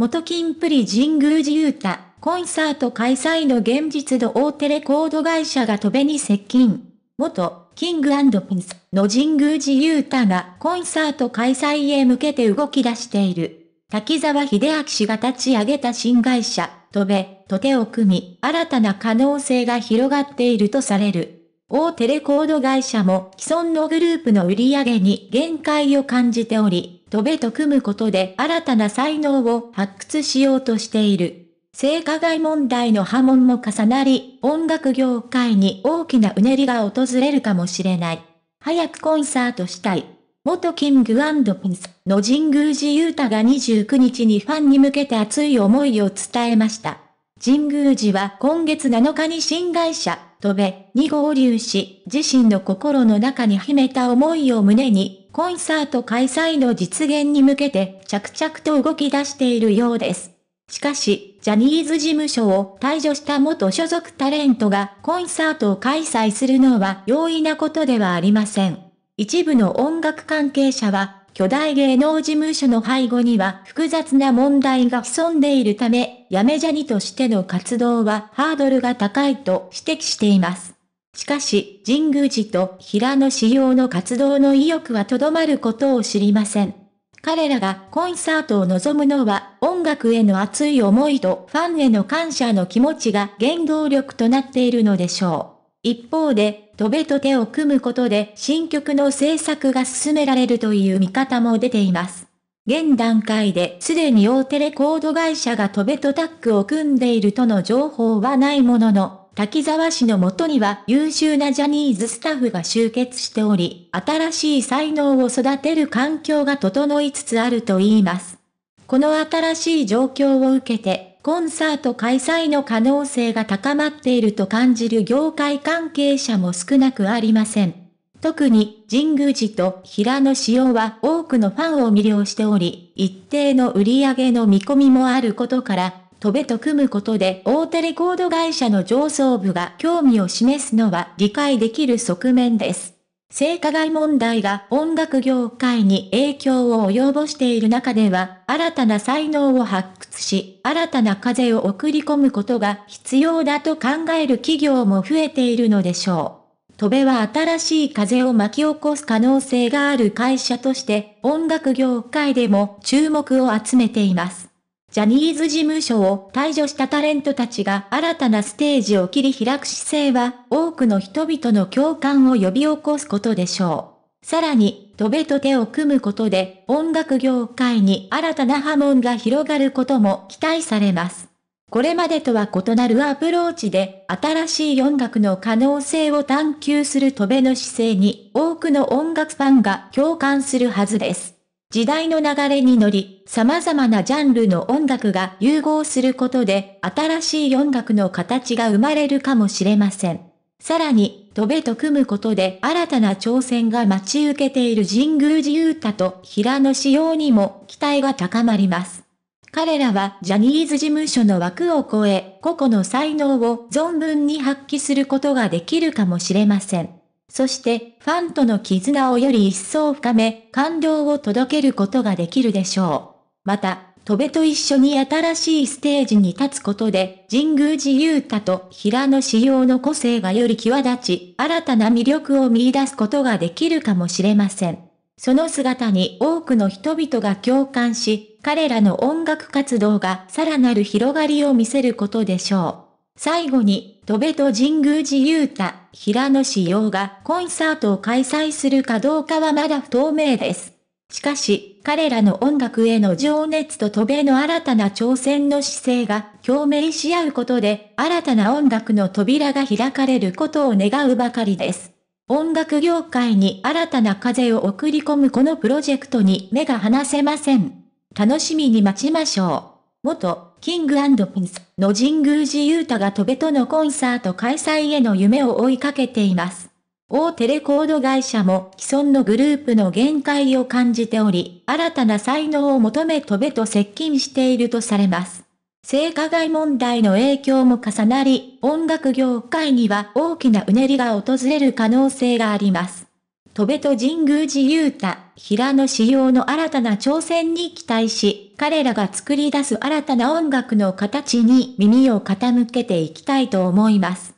元金プリ神宮寺ユータ、コンサート開催の現実の大手レコード会社が戸部に接近。元、キングピンスの神宮寺ユータがコンサート開催へ向けて動き出している。滝沢秀明氏が立ち上げた新会社、戸部、と手を組み、新たな可能性が広がっているとされる。大手レコード会社も既存のグループの売り上げに限界を感じており、戸べと組むことで新たな才能を発掘しようとしている。性加害問題の波紋も重なり、音楽業界に大きなうねりが訪れるかもしれない。早くコンサートしたい。元キングピンスの神宮寺勇太が29日にファンに向けて熱い思いを伝えました。神宮寺は今月7日に新会社、トベに合流し、自身の心の中に秘めた思いを胸に、コンサート開催の実現に向けて着々と動き出しているようです。しかし、ジャニーズ事務所を退場した元所属タレントがコンサートを開催するのは容易なことではありません。一部の音楽関係者は、巨大芸能事務所の背後には複雑な問題が潜んでいるため、やめジャニとしての活動はハードルが高いと指摘しています。しかし、神宮寺と平野紫耀の活動の意欲はとどまることを知りません。彼らがコンサートを望むのは、音楽への熱い思いとファンへの感謝の気持ちが原動力となっているのでしょう。一方で、トベと手を組むことで新曲の制作が進められるという見方も出ています。現段階ですでに大手レコード会社がトベとタッグを組んでいるとの情報はないものの、滝沢氏のもとには優秀なジャニーズスタッフが集結しており、新しい才能を育てる環境が整いつつあると言います。この新しい状況を受けて、コンサート開催の可能性が高まっていると感じる業界関係者も少なくありません。特に神宮寺と平野紫耀は多くのファンを魅了しており、一定の売り上げの見込みもあることから、戸部と組むことで大手レコード会社の上層部が興味を示すのは理解できる側面です。性加害問題が音楽業界に影響を及ぼしている中では、新たな才能を発掘し、新たな風を送り込むことが必要だと考える企業も増えているのでしょう。戸部は新しい風を巻き起こす可能性がある会社として、音楽業界でも注目を集めています。ジャニーズ事務所を退場したタレントたちが新たなステージを切り開く姿勢は、多くの人々の共感を呼び起こすことでしょう。さらに、トベと手を組むことで、音楽業界に新たな波紋が広がることも期待されます。これまでとは異なるアプローチで、新しい音楽の可能性を探求するトベの姿勢に、多くの音楽ファンが共感するはずです。時代の流れに乗り、様々なジャンルの音楽が融合することで、新しい音楽の形が生まれるかもしれません。さらに、戸べと組むことで新たな挑戦が待ち受けている神宮寺勇太と平野仕様にも期待が高まります。彼らはジャニーズ事務所の枠を超え、個々の才能を存分に発揮することができるかもしれません。そして、ファンとの絆をより一層深め、感動を届けることができるでしょう。また、戸部と一緒に新しいステージに立つことで、神宮寺勇太と平野仕耀の個性がより際立ち、新たな魅力を見出すことができるかもしれません。その姿に多くの人々が共感し、彼らの音楽活動がさらなる広がりを見せることでしょう。最後に、戸部と神宮寺勇太、平野志陽がコンサートを開催するかどうかはまだ不透明です。しかし、彼らの音楽への情熱と戸部の新たな挑戦の姿勢が共鳴し合うことで、新たな音楽の扉が開かれることを願うばかりです。音楽業界に新たな風を送り込むこのプロジェクトに目が離せません。楽しみに待ちましょう。元キングピンスの神宮寺ユータが戸べとのコンサート開催への夢を追いかけています。大手レコード会社も既存のグループの限界を感じており、新たな才能を求め戸べと接近しているとされます。性加害問題の影響も重なり、音楽業界には大きなうねりが訪れる可能性があります。戸べと神宮寺ユータ平野仕様の新たな挑戦に期待し、彼らが作り出す新たな音楽の形に耳を傾けていきたいと思います。